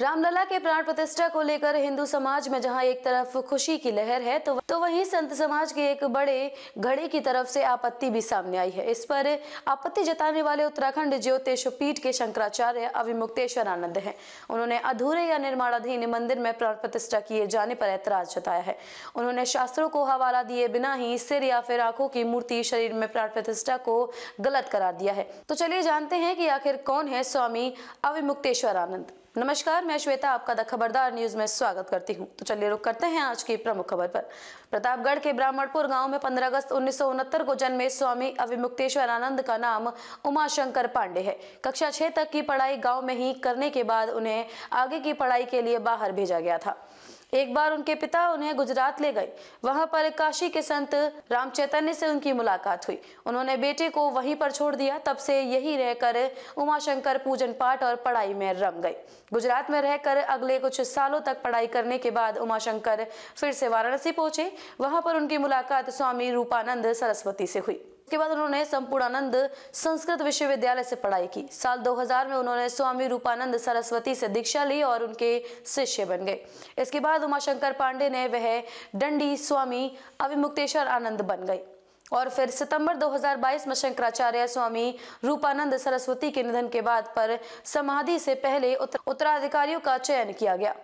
रामलला के प्राण प्रतिष्ठा को लेकर हिंदू समाज में जहां एक तरफ खुशी की लहर है तो तो वहीं संत समाज के एक बड़े घड़े की तरफ से आपत्ति भी सामने आई है इस पर आपत्ति जताने वाले उत्तराखंड ज्योतिष पीठ के शंकराचार्य अविमुक्तेश्वर आनंद हैं उन्होंने अधूरे या निर्माणाधीन मंदिर में प्राण प्रतिष्ठा किए जाने पर ऐतराज जताया है उन्होंने शास्त्रों को हवाला दिए बिना ही सिर या फिर आंखों की मूर्ति शरीर में प्राण प्रतिष्ठा को गलत करार दिया है तो चलिए जानते हैं कि आखिर कौन है स्वामी अविमुक्तेश्वर आनंद नमस्कार मैं श्वेता आपका द खबरदार न्यूज में स्वागत करती हूं तो चलिए रुक करते हैं आज की प्रमुख खबर पर प्रतापगढ़ के ब्राह्मणपुर गांव में 15 अगस्त उन्नीस को जन्मे स्वामी अभिमुक्तेश्वर आनंद का नाम उमाशंकर पांडे है कक्षा छह तक की पढ़ाई गांव में ही करने के बाद उन्हें आगे की पढ़ाई के लिए बाहर भेजा गया था एक बार उनके पिता उन्हें गुजरात ले गए वहां पर काशी के संत राम चैतन्य से उनकी मुलाकात हुई उन्होंने बेटे को वहीं पर छोड़ दिया तब से यही रहकर उमाशंकर पूजन पाठ और पढ़ाई में रम गए गुजरात में रहकर अगले कुछ सालों तक पढ़ाई करने के बाद उमाशंकर फिर से वाराणसी पहुंचे वहां पर उनकी मुलाकात स्वामी रूपानंद सरस्वती से हुई इसके बाद उन्होंने संपूर्णानंद संस्कृत विश्वविद्यालय से पढ़ाई की साल 2000 में उन्होंने स्वामी रूपानंद सरस्वती से दीक्षा ली और उनके शिष्य बन गए इसके बाद उमाशंकर पांडे ने वह दंडी स्वामी अविमुक्तेश्वर आनंद बन गए और फिर सितंबर 2022 में शंकराचार्य स्वामी रूपानंद सरस्वती के निधन के बाद पर समाधि से पहले उत्तराधिकारियों का चयन किया गया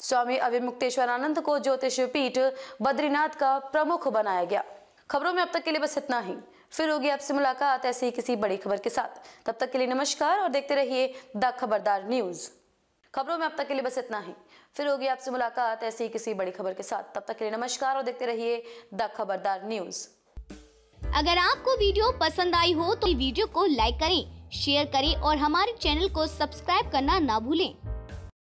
स्वामी अभिमुक्तेश्वरानंद को ज्योतिष पीठ बद्रीनाथ का प्रमुख बनाया गया खबरों में अब तक के लिए बस इतना ही फिर होगी आपसे मुलाकात ऐसी ही किसी बड़ी खबर के साथ तब तक के लिए नमस्कार और देखते रहिए द खबरदार न्यूज खबरों में अब तक के लिए बस इतना ही फिर होगी आपसे मुलाकात ऐसी ही किसी बड़ी खबर के साथ तब तक के लिए नमस्कार और देखते रहिए द खबरदार न्यूज़ अगर आपको वीडियो पसंद आई हो तो वीडियो को लाइक करें शेयर करें और हमारे चैनल को सब्सक्राइब करना ना भूलें